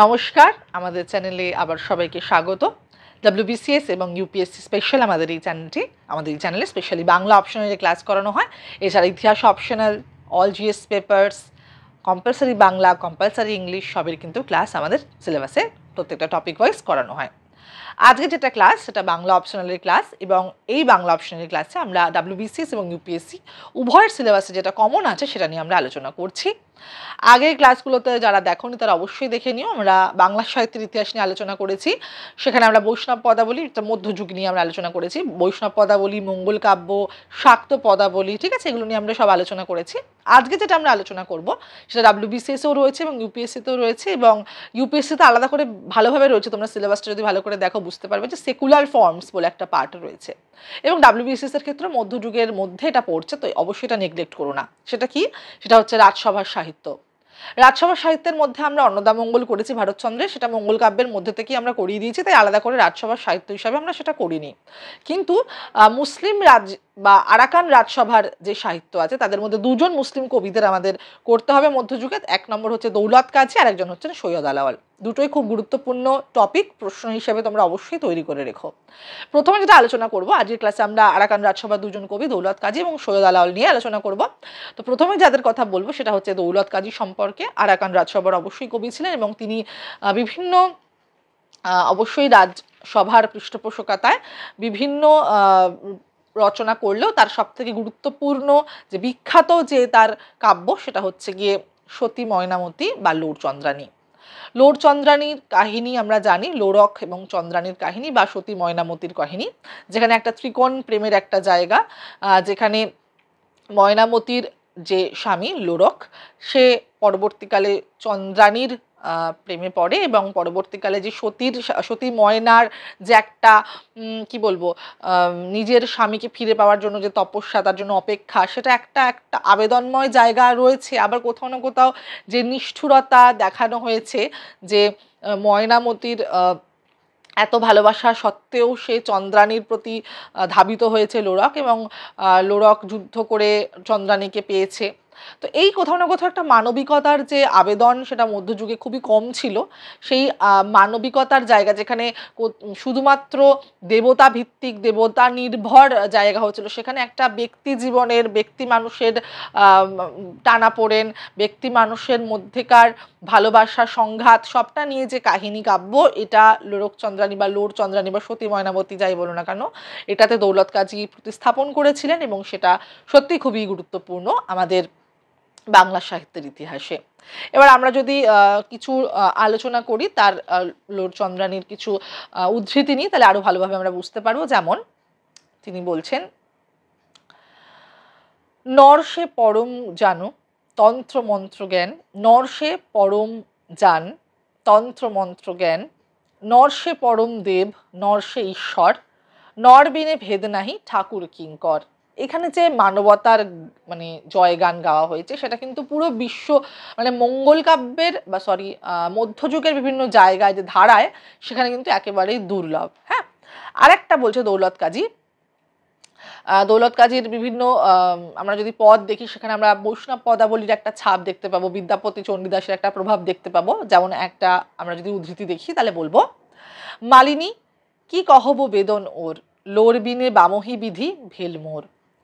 নমস্কার আমাদের চ্যানেলে আবার সবাইকে স্বাগত ডাব্লিউবিসিএস এবং ইউপিএসসি স্পেশাল আমাদের এই চ্যানেলটি আমাদের এই চ্যানেলে স্পেশালি বাংলা যে ক্লাস করানো হয় এছাড়া ইতিহাস optional all GS papers compulsory Bangla compulsory English সবের কিন্তু ক্লাস আমাদের সিলেবাসে প্রত্যেকটা টপিক ওয়াইজ করানো হয় আজকে যেটা ক্লাস সেটা বাংলা অপশনালের ক্লাস এবং এই বাংলা অপশনালের ক্লাসে আমরা ডাব্লিউবিসিএস এবং ইউপিএসসি উভয়ের সিলেবাসে যেটা কমন আছে সেটা নিয়ে আমরা আলোচনা করছি আগের ক্লাসগুলোতে যারা নি তারা অবশ্যই দেখে নিও আমরা বাংলা সাহিত্যের ইতিহাস নিয়ে আলোচনা করেছি সেখানে আমরা বৈষ্ণব পদাবলী মধ্যযুগ নিয়ে আমরা আলোচনা করেছি বৈষ্ণব পদাবলী মঙ্গল কাব্য শাক্ত পদাবলী ঠিক আছে এগুলো নিয়ে আমরা সব আলোচনা করেছি আজকে যেটা আমরা আলোচনা করব সেটা বিসিএসও রয়েছে এবং ইউপিএসসিতেও রয়েছে এবং ইউপিএসসিতে আলাদা করে ভালোভাবে রয়েছে তোমরা সিলেবাসটা যদি ভালো করে দেখো বুঝতে পারবে যে সেকুলার ফর্মস বলে একটা পার্ট রয়েছে এবং ডাব্লিউবিসিএস এর ক্ষেত্রে মধ্যযুগের মধ্যে এটা পড়ছে তো অবশ্যই এটা নেগলেক্ট করো না সেটা কি সেটা হচ্ছে রাজসভার সাহিত্য রাজসভা সাহিত্যের মধ্যে আমরা অন্নদামঙ্গল করেছি ভারতচন্দ্রের সেটা মঙ্গল কাব্যের মধ্যে থেকে আমরা করিয়ে দিয়েছি তাই আলাদা করে রাজসভার সাহিত্য হিসাবে আমরা সেটা করিনি কিন্তু মুসলিম রাজ বা আরাকান রাজসভার যে সাহিত্য আছে তাদের মধ্যে দুজন মুসলিম কবিদের আমাদের করতে হবে মধ্যযুগে এক নম্বর হচ্ছে দৌলত কাজী আর একজন হচ্ছেন সৈয়দ আলাওয়াল দুটোই খুব গুরুত্বপূর্ণ টপিক প্রশ্ন হিসেবে তোমরা অবশ্যই তৈরি করে রেখো প্রথমে যেটা আলোচনা করব আজকের ক্লাসে আমরা আরাকান রাজসভার দুজন কবি দৌলত কাজী এবং সৈয়দ আলাওয়াল নিয়ে আলোচনা করব তো প্রথমে যাদের কথা বলবো সেটা হচ্ছে দৌলত কাজী সম্পর্কে আরাকান রাজসভার অবশ্যই কবি ছিলেন এবং তিনি বিভিন্ন অবশ্যই রাজ সভার পৃষ্ঠপোষকতায় বিভিন্ন রচনা করলেও তার সবথেকে গুরুত্বপূর্ণ যে বিখ্যাত যে তার কাব্য সেটা হচ্ছে গিয়ে সতী ময়নামতি বা লোরচন্দ্রানী লোরচন্দ্রানীর কাহিনী আমরা জানি লোরক এবং চন্দ্রানীর কাহিনী বা সতী ময়নামতির কাহিনী যেখানে একটা ত্রিকোণ প্রেমের একটা জায়গা যেখানে ময়নামতির যে স্বামী লোরক সে পরবর্তীকালে চন্দ্রানীর প্রেমে পড়ে এবং পরবর্তীকালে যে সতীর সতী ময়নার যে একটা কি বলবো নিজের স্বামীকে ফিরে পাওয়ার জন্য যে তপস্যা তার জন্য অপেক্ষা সেটা একটা একটা আবেদনময় জায়গা রয়েছে আবার কোথাও না কোথাও যে নিষ্ঠুরতা দেখানো হয়েছে যে ময়নামতির এত ভালোবাসা সত্ত্বেও সে চন্দ্রাণীর প্রতি ধাবিত হয়েছে লোরক এবং লোরক যুদ্ধ করে চন্দ্রাণীকে পেয়েছে তো এই কোথাও না কোথাও একটা মানবিকতার যে আবেদন সেটা মধ্যযুগে খুবই কম ছিল সেই মানবিকতার জায়গা যেখানে শুধুমাত্র দেবতা ভিত্তিক দেবতা নির্ভর জায়গা হয়েছিল সেখানে একটা ব্যক্তি জীবনের ব্যক্তি মানুষের টানা পড়েন ব্যক্তি মানুষের মধ্যেকার ভালোবাসা সংঘাত সবটা নিয়ে যে কাহিনী কাব্য এটা লোরকচন্দ্রানী বা লোর চন্দ্রানী বা সতী ময়নাবতী যাই বলো না কেন এটাতে দৌলত কাজী প্রতিস্থাপন করেছিলেন এবং সেটা সত্যি খুবই গুরুত্বপূর্ণ আমাদের বাংলা সাহিত্যের ইতিহাসে এবার আমরা যদি কিছু আলোচনা করি তার লোড চন্দ্রাণীর কিছু উদ্ধৃতি নিয়ে তাহলে আরও ভালোভাবে আমরা বুঝতে পারবো যেমন তিনি বলছেন নর সে পরম জানো তন্ত্র মন্ত্র জ্ঞান নর সে পরম জান তন্ত্র মন্ত্র জ্ঞান নর সে পরম দেব নর সে ঈশ্বর নর বিনে ভেদ নাহি ঠাকুর কিঙ্কর এখানে যে মানবতার মানে জয়গান গাওয়া হয়েছে সেটা কিন্তু পুরো বিশ্ব মানে মঙ্গল কাব্যের বা সরি মধ্যযুগের বিভিন্ন জায়গায় যে ধারায় সেখানে কিন্তু একেবারেই দুর্লভ হ্যাঁ আরেকটা বলছে দৌলত কাজী দৌলত কাজীর বিভিন্ন আমরা যদি পদ দেখি সেখানে আমরা বৈষ্ণব পদাবলীর একটা ছাপ দেখতে পাবো বিদ্যাপতি চণ্ডীদাসের একটা প্রভাব দেখতে পাবো যেমন একটা আমরা যদি উদ্ধৃতি দেখি তাহলে বলবো মালিনী কি কহব বেদন ওর লোরবিনে বামহি বিধি ভেলমোর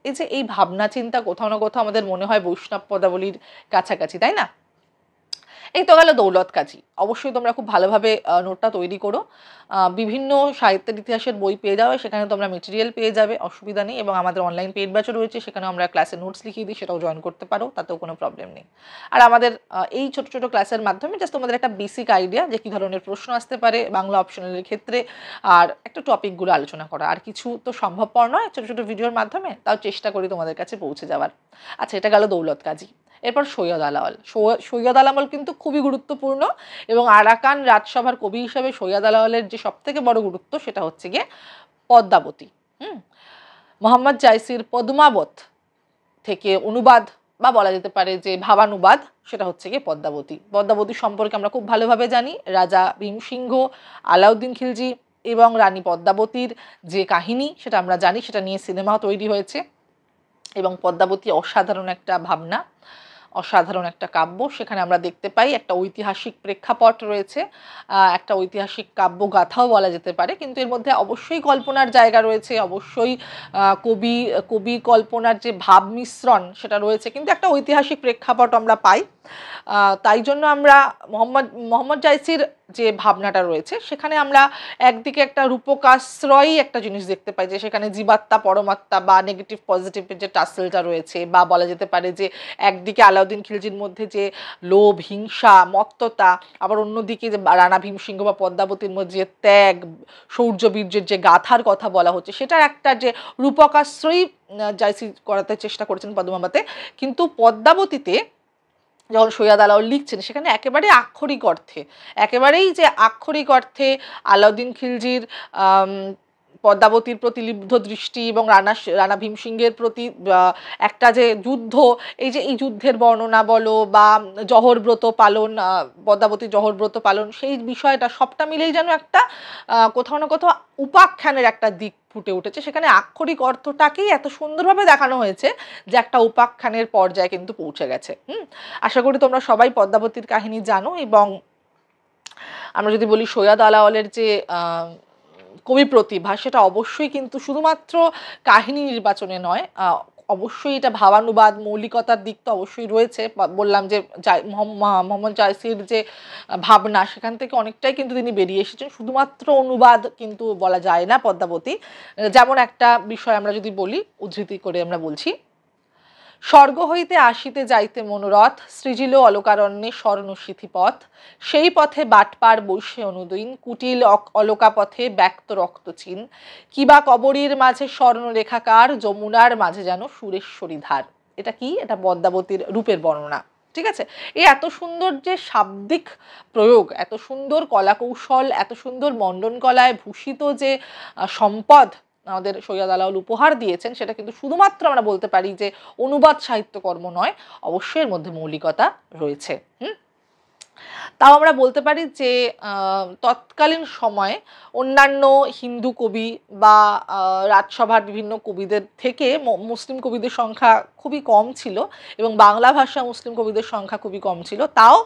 এই যে এই ভাবনা চিন্তা কোথাও না কোথাও আমাদের মনে হয় বৈষ্ণব পদাবলীর কাছাকাছি তাই না এই তো গেল দৌলত কাজী অবশ্যই তোমরা খুব ভালোভাবে নোটটা তৈরি করো বিভিন্ন সাহিত্যের ইতিহাসের বই পেয়ে যাবে সেখানে তোমরা মেটেরিয়াল পেয়ে যাবে অসুবিধা নেই এবং আমাদের অনলাইন পেড ব্যাচও রয়েছে সেখানে আমরা ক্লাসে নোটস লিখিয়ে দিই সেটাও জয়েন করতে পারো তাতেও কোনো প্রবলেম নেই আর আমাদের এই ছোট ছোট ক্লাসের মাধ্যমে জাস্ট তোমাদের একটা বেসিক আইডিয়া যে কী ধরনের প্রশ্ন আসতে পারে বাংলা অপশনালের ক্ষেত্রে আর একটা টপিকগুলো আলোচনা করা আর কিছু তো সম্ভবপর নয় ছোটো ছোটো ভিডিওর মাধ্যমে তাও চেষ্টা করি তোমাদের কাছে পৌঁছে যাওয়ার আচ্ছা এটা গেল দৌলত কাজী এরপর সৈয়দ আলাওয়াল সৈয়দ আলাওয়াল কিন্তু খুবই গুরুত্বপূর্ণ এবং আরাকান রাজসভার কবি হিসাবে সৈয়দ আলাওয়ালের যে সবথেকে বড় গুরুত্ব সেটা হচ্ছে গিয়ে পদ্মাবতী হুম মোহাম্মদ জাইসির পদ্মাবত থেকে অনুবাদ বা বলা যেতে পারে যে ভাবানুবাদ সেটা হচ্ছে গিয়ে পদ্মাবতী পদ্মাবতী সম্পর্কে আমরা খুব ভালোভাবে জানি রাজা ভীমসিংহ আলাউদ্দিন খিলজি এবং রানী পদ্মাবতীর যে কাহিনী সেটা আমরা জানি সেটা নিয়ে সিনেমা তৈরি হয়েছে এবং পদ্মাবতী অসাধারণ একটা ভাবনা অসাধারণ একটা কাব্য সেখানে আমরা দেখতে পাই একটা ঐতিহাসিক প্রেক্ষাপট রয়েছে একটা ঐতিহাসিক কাব্য গাথাও বলা যেতে পারে কিন্তু এর মধ্যে অবশ্যই কল্পনার জায়গা রয়েছে অবশ্যই কবি কবি কল্পনার যে ভাব মিশ্রণ সেটা রয়েছে কিন্তু একটা ঐতিহাসিক প্রেক্ষাপট আমরা পাই তাই জন্য আমরা মোহাম্মদ মোহাম্মদ জাইসির যে ভাবনাটা রয়েছে সেখানে আমরা একদিকে একটা রূপকাশ্রয়ী একটা জিনিস দেখতে পাই যে সেখানে জীবাত্মা পরমাত্মা বা নেগেটিভ পজিটিভের যে টাসেলটা রয়েছে বা বলা যেতে পারে যে একদিকে আলাউদ্দিন খিলজির মধ্যে যে লোভ হিংসা মত্ততা আবার অন্যদিকে যে রানা ভীমসিংহ বা পদ্মাবতীর মধ্যে যে ত্যাগ বীর্যের যে গাথার কথা বলা হচ্ছে সেটার একটা যে রূপকাশ্রয়ী জায়সি করাতে চেষ্টা করেছেন পদ্মাবাতে কিন্তু পদ্মাবতীতে যখন সৈয়াদ আলাউল লিখছেন সেখানে একেবারে আক্ষরিক অর্থে একেবারেই যে আক্ষরিক অর্থে আলাউদ্দিন খিলজির পদ্মাবতীর প্রতি লিব্ধ দৃষ্টি এবং রানা রানা ভীমসিংহের প্রতি একটা যে যুদ্ধ এই যে এই যুদ্ধের বর্ণনা বলো বা জহরব্রত পালন পদ্মাবতী জহরব্রত পালন সেই বিষয়টা সবটা মিলেই যেন একটা কোথাও না কোথাও উপাখ্যানের একটা দিক ফুটে উঠেছে সেখানে আক্ষরিক অর্থটাকেই এত সুন্দরভাবে দেখানো হয়েছে যে একটা উপাখ্যানের পর্যায়ে কিন্তু পৌঁছে গেছে হুম আশা করি তোমরা সবাই পদ্মাবতীর কাহিনী জানো এবং আমরা যদি বলি সৈয়দ আলাওয়ালের যে কবি প্রতিভা সেটা অবশ্যই কিন্তু শুধুমাত্র কাহিনী নির্বাচনে নয় অবশ্যই এটা ভাবানুবাদ মৌলিকতার দিক তো অবশ্যই রয়েছে বললাম যে মোহাম্মদ জায়সির যে ভাবনা সেখান থেকে অনেকটাই কিন্তু তিনি বেরিয়ে এসেছেন শুধুমাত্র অনুবাদ কিন্তু বলা যায় না পদ্মাবতী যেমন একটা বিষয় আমরা যদি বলি উদ্ধৃতি করে আমরা বলছি স্বর্গ হইতে আসিতে যাইতে মনোরথ সৃজিল অলকারণ্যে স্বর্ণ পথ সেই পথে বাটপার বৈশে অনুদিন কুটিল অলকাপথে ব্যক্ত রক্তচিন কিবা কবরীর মাঝে স্বর্ণরেখাকার যমুনার মাঝে যেন সুরেশ্বরী ধার এটা কি এটা পদ্মাবতীর রূপের বর্ণনা ঠিক আছে এই এত সুন্দর যে শাব্দিক প্রয়োগ এত সুন্দর কলাকৌশল এত সুন্দর মণ্ডন কলায় ভূষিত যে সম্পদ আমাদের সৈয়দ আলাউল উপহার দিয়েছেন সেটা কিন্তু শুধুমাত্র আমরা বলতে পারি যে অনুবাদ সাহিত্যকর্ম নয় অবশ্যই এর মধ্যে মৌলিকতা রয়েছে হুম তাও আমরা বলতে পারি যে তৎকালীন সময়ে অন্যান্য হিন্দু কবি বা রাজসভার বিভিন্ন কবিদের থেকে মুসলিম কবিদের সংখ্যা খুবই কম ছিল এবং বাংলা ভাষা মুসলিম কবিদের সংখ্যা খুবই কম ছিল তাও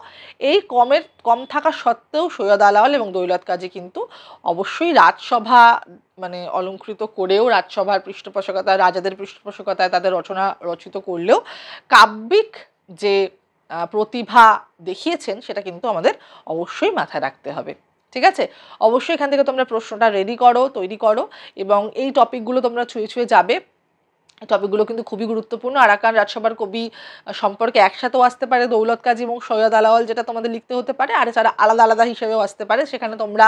এই কমের কম থাকা সত্ত্বেও সৈয়দ আলাওয়াল এবং দৈলত কাজী কিন্তু অবশ্যই রাজসভা মানে অলঙ্কৃত করেও রাজসভার পৃষ্ঠপোষকতায় রাজাদের পৃষ্ঠপোষকতায় তাদের রচনা রচিত করলেও কাব্যিক যে প্রতিভা দেখিয়েছেন সেটা কিন্তু আমাদের অবশ্যই মাথায় রাখতে হবে ঠিক আছে অবশ্যই এখান থেকে তোমরা প্রশ্নটা রেডি করো তৈরি করো এবং এই টপিকগুলো তোমরা ছুঁয়ে ছুঁয়ে যাবে টপিকগুলো কিন্তু খুবই গুরুত্বপূর্ণ আরাকান রাজসভার কবি সম্পর্কে একসাথেও আসতে পারে দৌলত কাজী এবং সৈয়দ আলাওয়াল যেটা তোমাদের লিখতে হতে পারে আর এছাড়া আলাদা আলাদা হিসেবেও আসতে পারে সেখানে তোমরা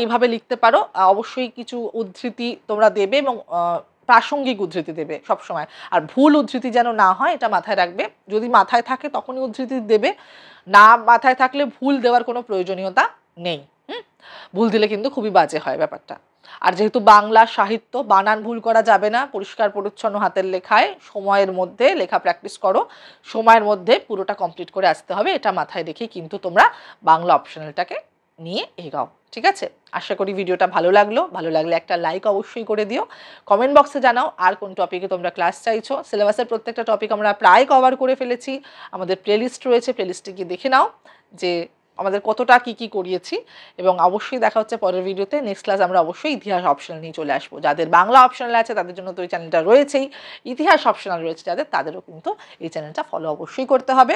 এইভাবে লিখতে পারো অবশ্যই কিছু উদ্ধৃতি তোমরা দেবে এবং প্রাসঙ্গিক উদ্ধৃতি দেবে সবসময় আর ভুল উদ্ধৃতি যেন না হয় এটা মাথায় রাখবে যদি মাথায় থাকে তখনই উদ্ধৃতি দেবে না মাথায় থাকলে ভুল দেওয়ার কোনো প্রয়োজনীয়তা নেই ভুল দিলে কিন্তু খুবই বাজে হয় ব্যাপারটা আর যেহেতু বাংলা সাহিত্য বানান ভুল করা যাবে না পরিষ্কার পরিচ্ছন্ন হাতের লেখায় সময়ের মধ্যে লেখা প্র্যাকটিস করো সময়ের মধ্যে পুরোটা কমপ্লিট করে আসতে হবে এটা মাথায় রেখেই কিন্তু তোমরা বাংলা অপশনালটাকে নিয়ে এগাও ঠিক আছে আশা করি ভিডিওটা ভালো লাগলো ভালো লাগলে একটা লাইক অবশ্যই করে দিও কমেন্ট বক্সে জানাও আর কোন টপিকে তোমরা ক্লাস চাইছো সিলেবাসের প্রত্যেকটা টপিক আমরা প্রায় কভার করে ফেলেছি আমাদের প্লেলিস্ট রয়েছে প্লেলিস্টে গিয়ে দেখে নাও যে আমাদের কতটা কি কি করিয়েছি এবং অবশ্যই দেখা হচ্ছে পরের ভিডিওতে নেক্সট ক্লাস আমরা অবশ্যই ইতিহাস অপশনাল নিয়ে চলে আসবো যাদের বাংলা অপশনাল আছে তাদের জন্য তো এই চ্যানেলটা রয়েছেই ইতিহাস অপশনাল রয়েছে যাদের তাদেরও কিন্তু এই চ্যানেলটা ফলো অবশ্যই করতে হবে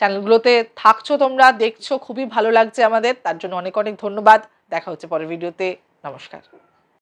চ্যানেলগুলোতে থাকছো তোমরা দেখছো খুবই ভালো লাগছে আমাদের তার জন্য অনেক অনেক ধন্যবাদ দেখা হচ্ছে পরের ভিডিওতে নমস্কার